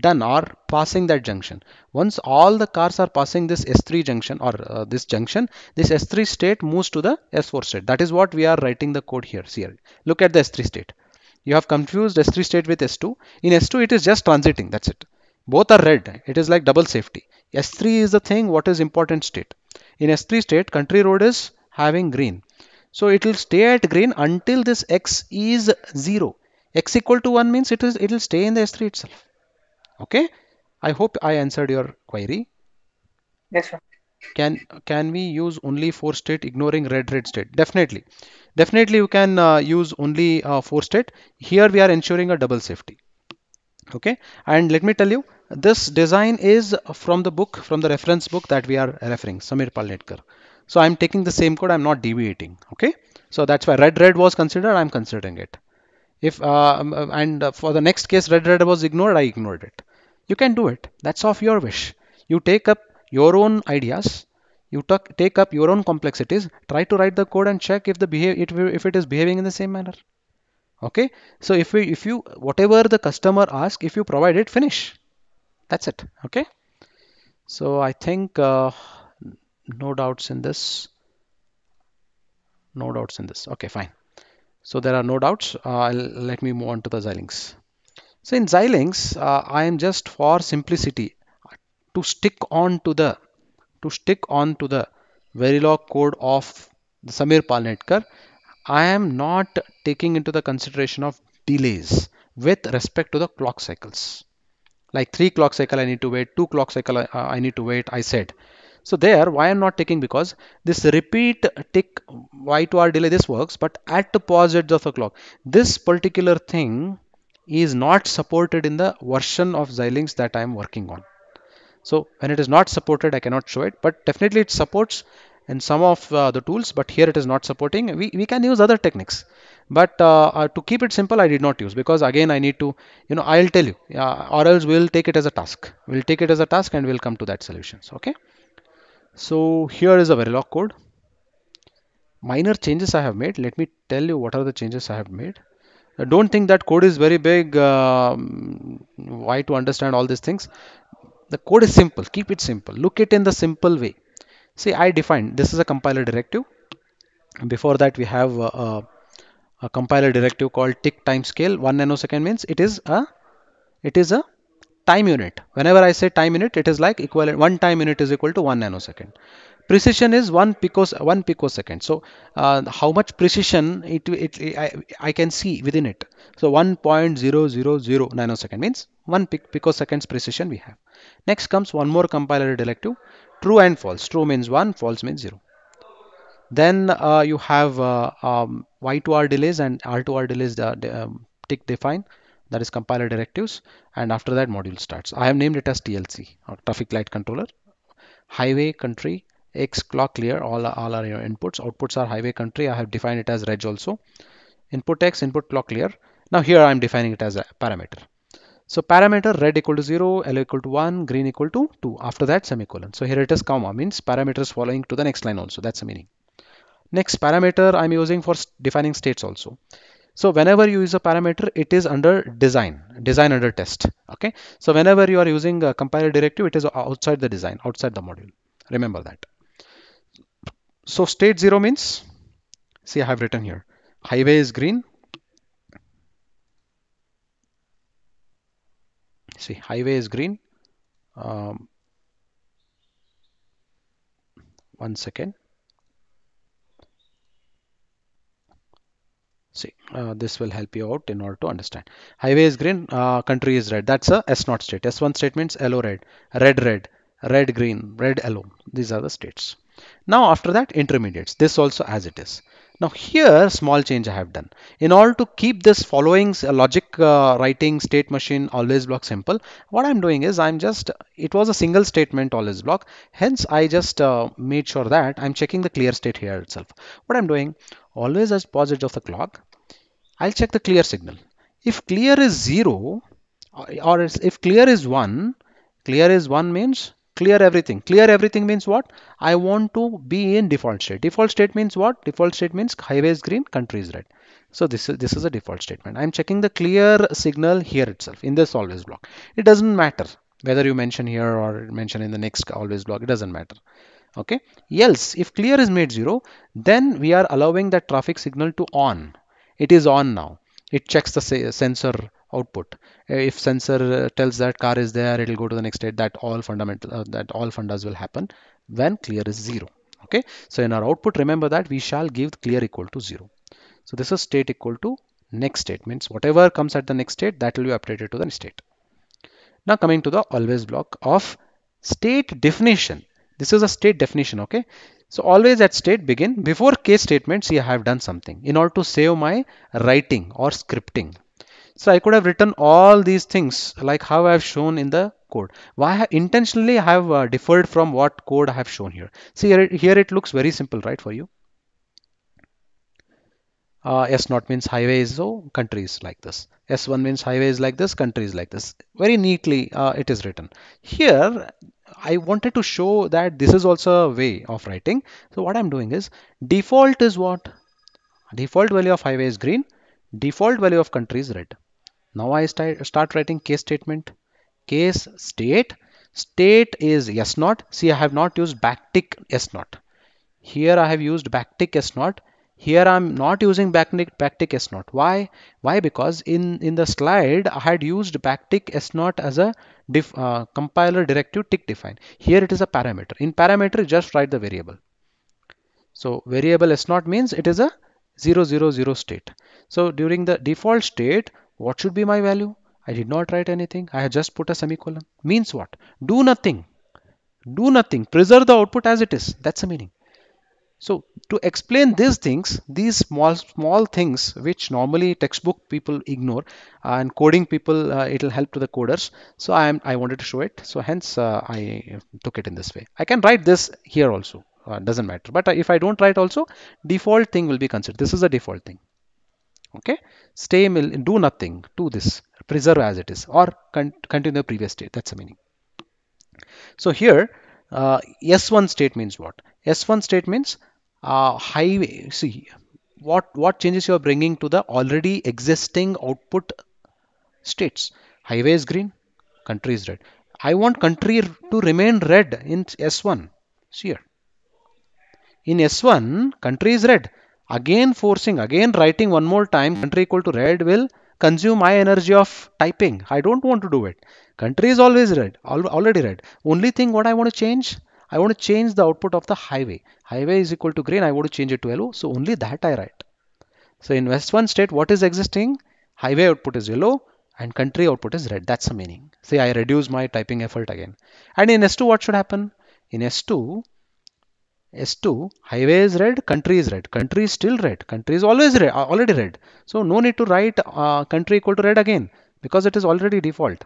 Speaker 1: done or passing that junction. Once all the cars are passing this S3 junction or uh, this junction, this S3 state moves to the S4 state. That is what we are writing the code here. here. Look at the S3 state. You have confused S3 state with S2. In S2, it is just transiting. That's it. Both are red. It is like double safety. S3 is the thing what is important state. In S3 state, country road is having green. So it will stay at green until this x is 0. x equal to 1 means it is it will stay in the S3 itself. Okay. I hope I answered your query. Yes, sir. Can can we use only four state ignoring red red state? Definitely. Definitely you can uh, use only uh, state. Here we are ensuring a double safety. Okay. And let me tell you, this design is from the book, from the reference book that we are referring, Samir Palnetkar. So I'm taking the same code. I'm not deviating. Okay. So that's why red red was considered. I'm considering it. If uh, um, uh and uh, for the next case red red was ignored, I ignored it you can do it. That's of your wish. You take up your own ideas, you take up your own complexities, try to write the code and check if the behave it, if it is behaving in the same manner. Okay, so if we if you whatever the customer asks, if you provide it, finish. That's it. Okay, so I think uh, no doubts in this. No doubts in this. Okay, fine. So there are no doubts. Uh, let me move on to the Xilinx. So in Xilinx, uh, I am just for simplicity to stick on to the to stick on to the Verilog code of Samir Palnetkar. I am not taking into the consideration of delays with respect to the clock cycles. Like three clock cycle I need to wait, two clock cycle I, uh, I need to wait. I said. So there, why I'm not taking because this repeat tick y to r delay this works, but at the pause edge of the clock, this particular thing is not supported in the version of Xilinx that I am working on. So when it is not supported, I cannot show it, but definitely it supports in some of uh, the tools, but here it is not supporting. We, we can use other techniques, but uh, uh, to keep it simple, I did not use because again, I need to, you know, I'll tell you or else we'll take it as a task. We'll take it as a task and we'll come to that solutions. Okay. So here is a Verilog code. Minor changes I have made. Let me tell you what are the changes I have made don't think that code is very big uh, why to understand all these things the code is simple keep it simple look it in the simple way see i defined this is a compiler directive before that we have a, a, a compiler directive called tick time scale one nanosecond means it is a it is a time unit whenever i say time unit it is like equivalent one time unit is equal to one nanosecond precision is 1 picos 1 picosecond so uh, how much precision it, it, it I, I, can see within it so 1.000 nanosecond means 1 pic picoseconds precision we have next comes one more compiler directive true and false true means 1 false means 0 then uh, you have uh, um, y2r delays and r2r delays the, uh, the um, tick define that is compiler directives and after that module starts i have named it as tlc or traffic light controller highway country X clock clear, all, all are your inputs. Outputs are highway country. I have defined it as reg also. Input X, input clock clear. Now here I'm defining it as a parameter. So parameter red equal to 0, L equal to 1, green equal to 2. After that semicolon. So here it is comma means parameters following to the next line also. That's the meaning. Next parameter I'm using for defining states also. So whenever you use a parameter, it is under design, design under test. Okay. So whenever you are using a compiler directive, it is outside the design, outside the module. Remember that. So state 0 means, see I have written here, highway is green. See, highway is green. Um, one second. See, uh, this will help you out in order to understand. Highway is green, uh, country is red. That's a S not state. S1 state means yellow red, red red, red green, red yellow. These are the states. Now after that intermediates, this also as it is. Now here small change I have done. In order to keep this following logic uh, writing state machine always block simple, what I'm doing is I'm just, it was a single statement always block. Hence I just uh, made sure that I'm checking the clear state here itself. What I'm doing always as positive of the clock, I'll check the clear signal. If clear is zero or if clear is one, clear is one means clear everything clear everything means what i want to be in default state default state means what default state means highway is green country is red so this is this is a default statement i'm checking the clear signal here itself in this always block it doesn't matter whether you mention here or mention in the next always block it doesn't matter okay else if clear is made zero then we are allowing that traffic signal to on it is on now it checks the sensor output if sensor uh, tells that car is there it will go to the next state that all fundamental uh, that all fundas will happen when clear is zero okay so in our output remember that we shall give clear equal to zero so this is state equal to next state means whatever comes at the next state that will be updated to the state now coming to the always block of state definition this is a state definition okay so always at state begin before case statement see I have done something in order to save my writing or scripting so I could have written all these things like how I have shown in the code. Why I intentionally have uh, differed from what code I have shown here. See here, here it looks very simple, right, for you. Uh, S not means highways, so countries like this. S1 means highways like this, countries like this. Very neatly uh, it is written. Here I wanted to show that this is also a way of writing. So what I'm doing is default is what? Default value of highway is green, default value of country is red. Now I start writing case statement. Case state. State is yes not. See, I have not used backtick yes not. Here I have used backtick yes not. Here I'm not using backtick backtick s not. Why? Why? Because in in the slide I had used backtick s not as a def, uh, compiler directive tick define. Here it is a parameter. In parameter, just write the variable. So variable s not means it is a 000 state. So during the default state, what should be my value? I did not write anything. I have just put a semicolon. Means what? Do nothing. Do nothing. Preserve the output as it is. That's the meaning. So to explain these things, these small small things which normally textbook people ignore uh, and coding people, uh, it'll help to the coders. So I am I wanted to show it. So hence uh, I took it in this way. I can write this here also. Uh, doesn't matter. But if I don't write also, default thing will be considered. This is the default thing okay stay will do nothing to this preserve as it is or con continue the previous state that's the meaning so here uh, s1 state means what s1 state means uh, highway see what what changes you are bringing to the already existing output states highway is green country is red i want country to remain red in s1 see here in s1 country is red again forcing, again writing one more time country equal to red will consume my energy of typing. I don't want to do it. Country is always red, already red. Only thing what I want to change, I want to change the output of the highway. Highway is equal to green, I want to change it to yellow. So only that I write. So in West 1 state, what is existing? Highway output is yellow and country output is red. That's the meaning. See, I reduce my typing effort again. And in S2, what should happen? In S2, S2, highway is red, country is red. Country is still red. Country is always red, already red. So no need to write uh, country equal to red again because it is already default.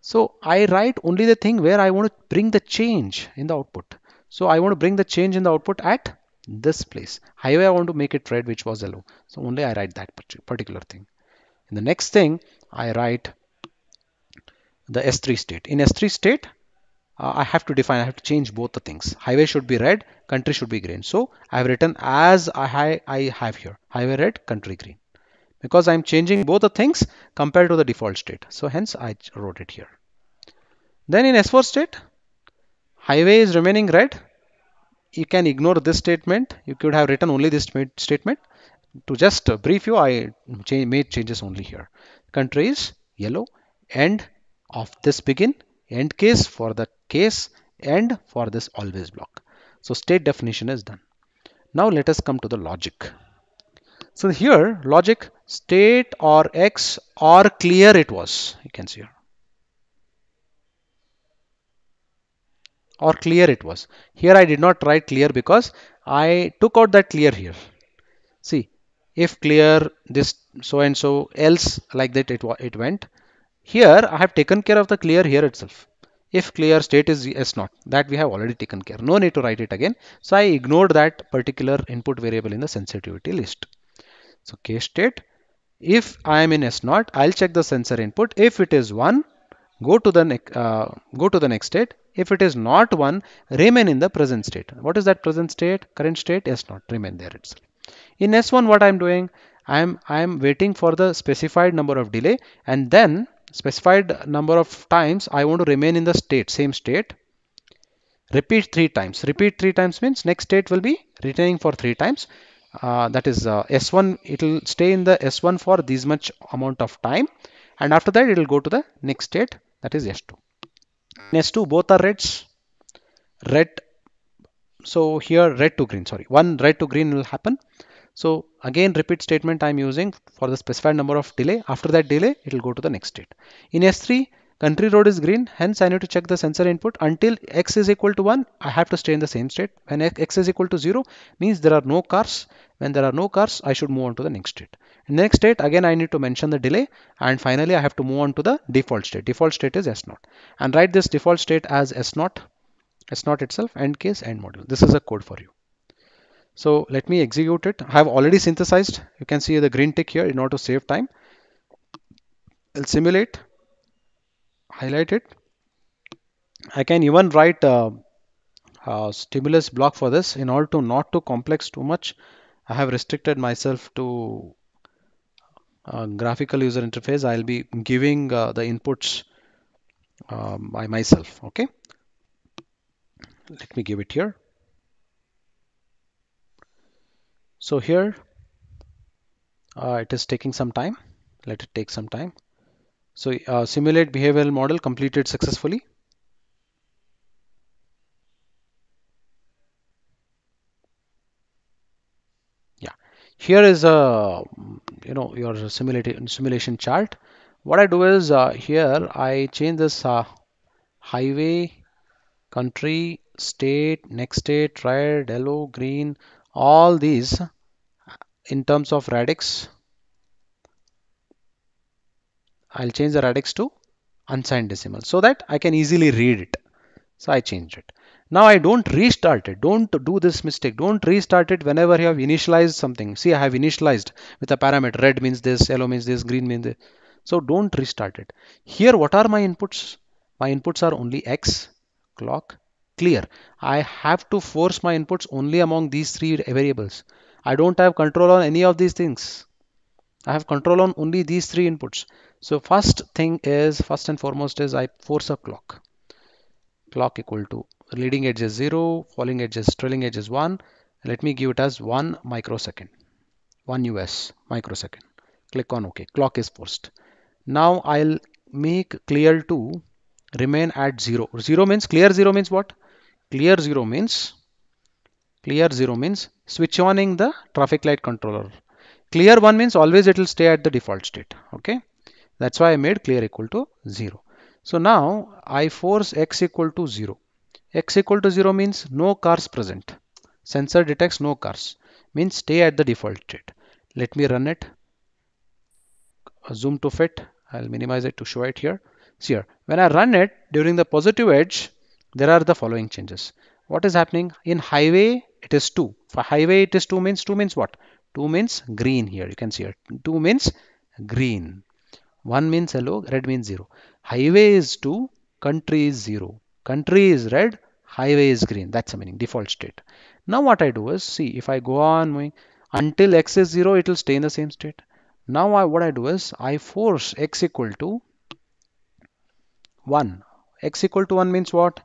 Speaker 1: So I write only the thing where I want to bring the change in the output. So I want to bring the change in the output at this place. Highway I want to make it red which was yellow. So only I write that particular thing. In the next thing I write the S3 state. In S3 state uh, I have to define, I have to change both the things. Highway should be red, country should be green. So I have written as I, I have here, highway red, country green. Because I'm changing both the things compared to the default state. So hence I wrote it here. Then in S4 state, highway is remaining red. You can ignore this statement. You could have written only this statement. To just brief you, I change, made changes only here. Country is yellow. End of this begin. End case for the case and for this always block. So state definition is done. Now let us come to the logic. So here logic state or X or clear it was. You can see here. Or clear it was. Here I did not write clear because I took out that clear here. See if clear this so and so else like that it, it went. Here I have taken care of the clear here itself if clear state is s not that we have already taken care no need to write it again so i ignored that particular input variable in the sensitivity list so case state if i am in s not, i'll check the sensor input if it is 1 go to the uh, go to the next state if it is not 1 remain in the present state what is that present state current state s not. remain there itself in s1 what i'm doing i'm i'm waiting for the specified number of delay and then specified number of times I want to remain in the state, same state. Repeat three times. Repeat three times means next state will be retaining for three times. Uh, that is uh, S1, it will stay in the S1 for this much amount of time. And after that, it will go to the next state, that is S2. In S2, both are reds. Red, so here red to green, sorry. One red to green will happen. So again repeat statement I am using for the specified number of delay. After that delay, it will go to the next state. In S3, country road is green. Hence, I need to check the sensor input until x is equal to 1. I have to stay in the same state. When x is equal to 0 means there are no cars. When there are no cars, I should move on to the next state. In the next state, again, I need to mention the delay. And finally, I have to move on to the default state. Default state is S0. And write this default state as s 0s S0 itself, end case, end module. This is a code for you. So let me execute it. I have already synthesized. You can see the green tick here in order to save time. I'll simulate, highlight it. I can even write a, a stimulus block for this in order to not too complex too much. I have restricted myself to graphical user interface. I'll be giving uh, the inputs um, by myself. Okay. Let me give it here. So here uh, it is taking some time. Let it take some time. So uh, simulate behavioral model completed successfully. Yeah, here is a uh, you know your simulation simulation chart. What I do is uh, here I change this uh, highway, country, state, next state, red, yellow, green, all these in terms of radix I'll change the radix to unsigned decimal so that I can easily read it so I changed it now I don't restart it don't do this mistake don't restart it whenever you have initialized something see I have initialized with a parameter red means this yellow means this green means this so don't restart it here what are my inputs my inputs are only X clock clear I have to force my inputs only among these three variables I don't have control on any of these things. I have control on only these three inputs. So first thing is, first and foremost is I force a clock. Clock equal to leading edge is 0, falling edge is trailing edge is 1. Let me give it as 1 microsecond, 1 US microsecond. Click on OK. Clock is forced. Now I'll make clear to remain at 0. 0 means clear 0 means what? Clear 0 means Clear 0 means switch oning the traffic light controller. Clear 1 means always it will stay at the default state. Okay. That's why I made clear equal to 0. So now I force x equal to 0. x equal to 0 means no cars present. Sensor detects no cars. Means stay at the default state. Let me run it. Zoom to fit. I'll minimize it to show it here. See here. When I run it during the positive edge, there are the following changes. What is happening? In highway it is 2 for highway it is 2 means 2 means what 2 means green here you can see it 2 means green 1 means yellow red means 0 highway is 2 country is 0 country is red highway is green that's the meaning default state now what I do is see if I go on until x is 0 it will stay in the same state now I, what I do is I force x equal to 1 x equal to 1 means what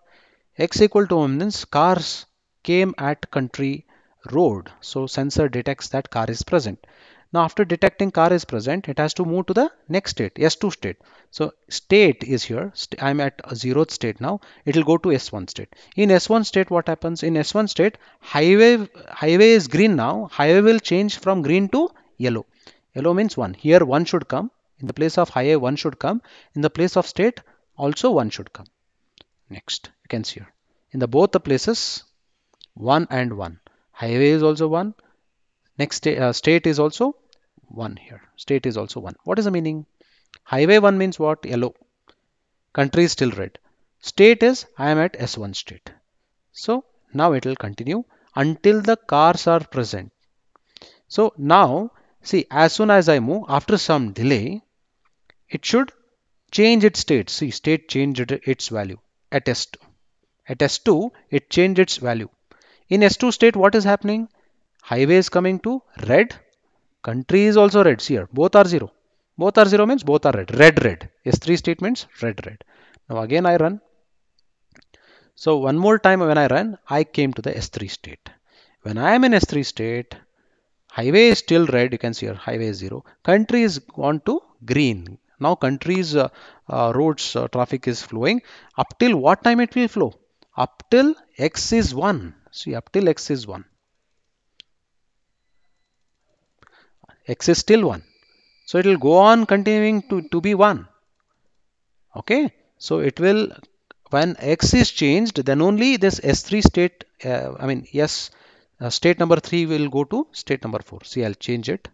Speaker 1: x equal to 1 means cars came at country road. So sensor detects that car is present. Now after detecting car is present, it has to move to the next state, S2 state. So state is here, i I'm at a zeroth state now, it will go to S1 state. In S1 state, what happens? In S1 state, highway, highway is green now, highway will change from green to yellow. Yellow means 1. Here 1 should come, in the place of highway 1 should come, in the place of state also 1 should come. Next, you can see here. In the both the places, 1 and 1 highway is also 1 next uh, state is also 1 here state is also 1 what is the meaning highway 1 means what yellow country is still red state is I am at S1 state so now it will continue until the cars are present so now see as soon as I move after some delay it should change its state see state changed its value at S2 at S2 it changed its value in S2 state, what is happening? Highway is coming to red. Country is also red. See here, both are 0. Both are 0 means both are red. Red, red. S3 statements, red, red. Now again I run. So one more time when I run, I came to the S3 state. When I am in S3 state, highway is still red. You can see here, highway is 0. Country is gone to green. Now country's uh, uh, roads uh, traffic is flowing. Up till what time it will flow? Up till x is 1 see up till x is 1 x is still 1 so it will go on continuing to, to be 1 okay so it will when x is changed then only this s3 state uh, i mean yes uh, state number 3 will go to state number 4 see i'll change it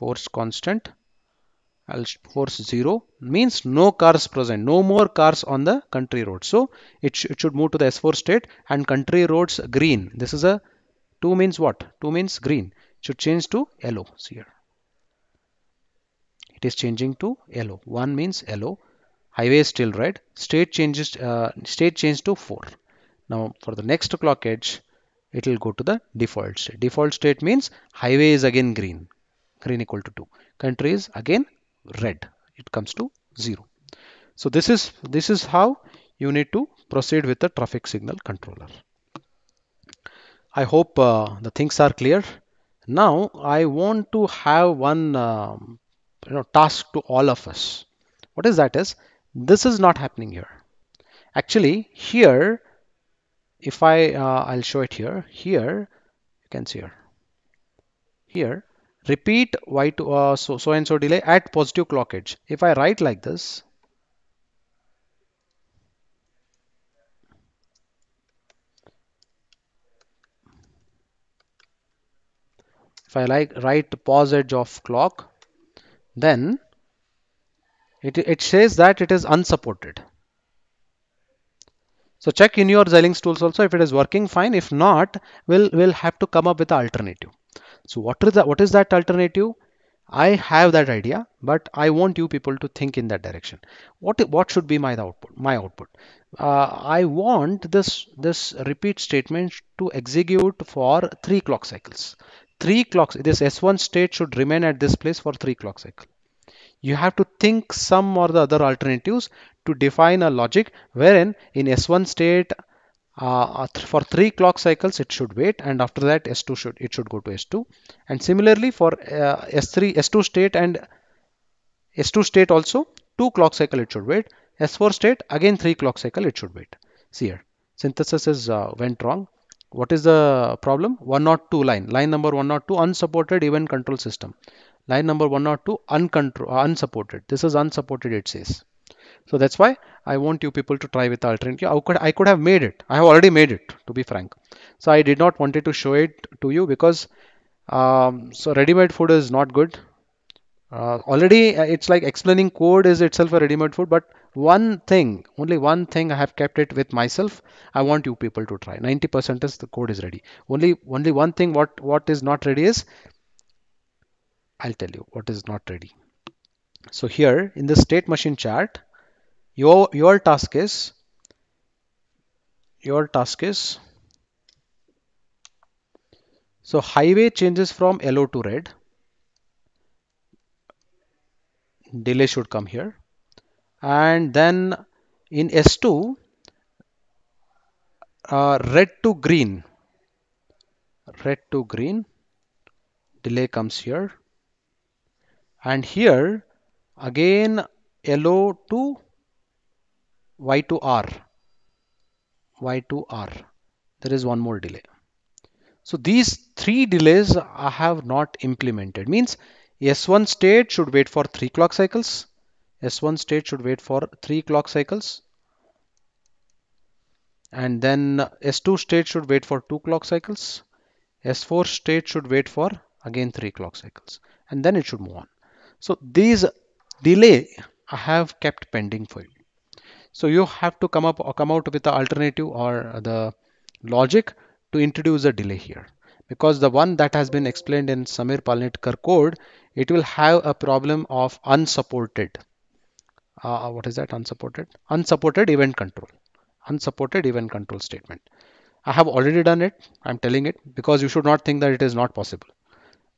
Speaker 1: force constant I'll force 0 means no cars present, no more cars on the country road. So it, sh it should move to the S4 state and country roads green. This is a 2 means what? 2 means green. It should change to yellow here. It is changing to yellow. 1 means yellow. Highway is still red. State changes uh, state change to 4. Now for the next clock edge, it will go to the default state. Default state means highway is again green. Green equal to 2. Country is again red it comes to 0 so this is this is how you need to proceed with the traffic signal controller I hope uh, the things are clear now I want to have one um, you know task to all of us what is that is this is not happening here actually here if I uh, I'll show it here here you can see here here repeat y to uh, so, so and so delay at positive clock edge. If I write like this, if I like write pause edge of clock, then it, it says that it is unsupported. So check in your Xilinx tools also if it is working fine. If not, we'll, we'll have to come up with an alternative. So what is that? What is that alternative? I have that idea, but I want you people to think in that direction. What what should be my output? My output. Uh, I want this this repeat statement to execute for three clock cycles. Three clocks. This S1 state should remain at this place for three clock cycle. You have to think some or the other alternatives to define a logic wherein in S1 state uh, uh for three clock cycles it should wait and after that s2 should it should go to s2 and similarly for uh, s3 s2 state and s2 state also two clock cycle it should wait s4 state again three clock cycle it should wait see here synthesis is uh, went wrong what is the problem 102 line line number 102 unsupported event control system line number 102 uncontrol uh, unsupported this is unsupported it says so that's why I want you people to try with alternate queue. I could, I could have made it. I have already made it to be frank. So I did not wanted to show it to you because um, so ready-made food is not good. Uh, already uh, it's like explaining code is itself a ready-made food, but one thing, only one thing I have kept it with myself. I want you people to try. 90% is the code is ready. Only, only one thing what, what is not ready is, I'll tell you what is not ready. So here in the state machine chart, your your task is your task is so highway changes from yellow to red delay should come here and then in S2 uh, red to green red to green delay comes here and here again yellow to y to r y to r there is one more delay so these three delays i have not implemented means s1 state should wait for three clock cycles s1 state should wait for three clock cycles and then s2 state should wait for two clock cycles s4 state should wait for again three clock cycles and then it should move on so these delay i have kept pending for you so you have to come up or come out with the alternative or the logic to introduce a delay here. Because the one that has been explained in Samir Palnitkar code, it will have a problem of unsupported. Uh, what is that unsupported? Unsupported event control. Unsupported event control statement. I have already done it. I'm telling it because you should not think that it is not possible.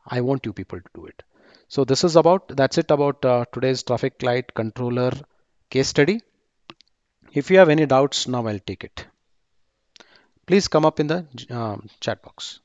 Speaker 1: I want you people to do it. So this is about, that's it about uh, today's traffic light controller case study. If you have any doubts, now I'll take it. Please come up in the uh, chat box.